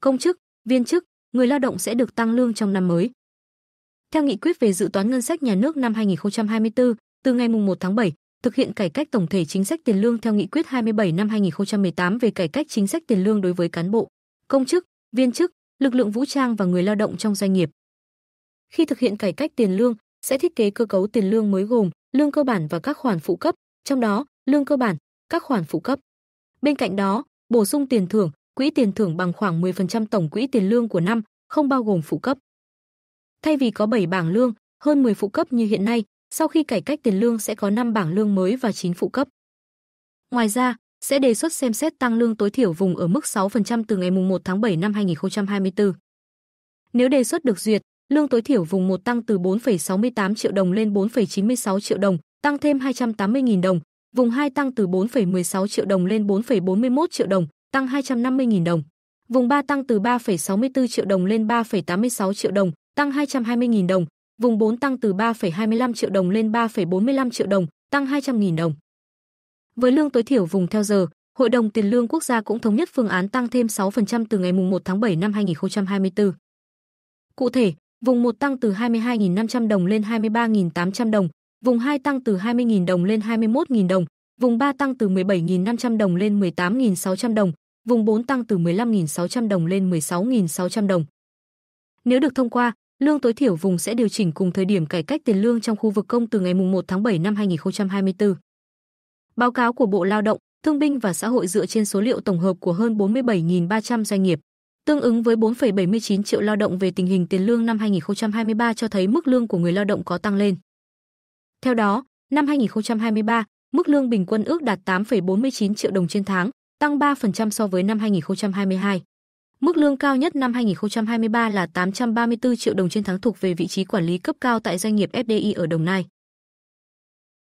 công chức, viên chức, người lao động sẽ được tăng lương trong năm mới. Theo nghị quyết về dự toán ngân sách nhà nước năm 2024, từ ngày 1 tháng 7, thực hiện cải cách tổng thể chính sách tiền lương theo nghị quyết 27 năm 2018 về cải cách chính sách tiền lương đối với cán bộ, công chức, viên chức, lực lượng vũ trang và người lao động trong doanh nghiệp. Khi thực hiện cải cách tiền lương, sẽ thiết kế cơ cấu tiền lương mới gồm lương cơ bản và các khoản phụ cấp, trong đó lương cơ bản, các khoản phụ cấp. Bên cạnh đó, bổ sung tiền thưởng, quỹ tiền thưởng bằng khoảng 10% tổng quỹ tiền lương của năm, không bao gồm phụ cấp. Thay vì có 7 bảng lương, hơn 10 phụ cấp như hiện nay, sau khi cải cách tiền lương sẽ có 5 bảng lương mới và 9 phụ cấp. Ngoài ra, sẽ đề xuất xem xét tăng lương tối thiểu vùng ở mức 6% từ ngày 1 tháng 7 năm 2024. Nếu đề xuất được duyệt, lương tối thiểu vùng 1 tăng từ 4,68 triệu đồng lên 4,96 triệu đồng, tăng thêm 280.000 đồng, vùng 2 tăng từ 4,16 triệu đồng lên 4,41 triệu đồng, tăng 250.000 đồng. Vùng 3 tăng từ 3,64 triệu đồng lên 3,86 triệu đồng, tăng 220.000 đồng. Vùng 4 tăng từ 3,25 triệu đồng lên 3,45 triệu đồng, tăng 200.000 đồng. Với lương tối thiểu vùng theo giờ, Hội đồng Tiền lương Quốc gia cũng thống nhất phương án tăng thêm 6% từ ngày 1 tháng 7 năm 2024. Cụ thể, vùng 1 tăng từ 22.500 đồng lên 23.800 đồng, vùng 2 tăng từ 20.000 đồng lên 21.000 đồng, vùng 3 tăng từ 17.500 đồng lên 18.600 đồng, vùng 4 tăng từ 15.600 đồng lên 16.600 đồng. Nếu được thông qua, lương tối thiểu vùng sẽ điều chỉnh cùng thời điểm cải cách tiền lương trong khu vực công từ ngày 1 tháng 7 năm 2024. Báo cáo của Bộ Lao động, Thương binh và Xã hội dựa trên số liệu tổng hợp của hơn 47.300 doanh nghiệp, tương ứng với 4,79 triệu lao động về tình hình tiền lương năm 2023 cho thấy mức lương của người lao động có tăng lên. Theo đó, năm 2023, mức lương bình quân ước đạt 8,49 triệu đồng trên tháng, tăng 3% so với năm 2022. Mức lương cao nhất năm 2023 là 834 triệu đồng trên tháng thuộc về vị trí quản lý cấp cao tại doanh nghiệp FDI ở Đồng Nai.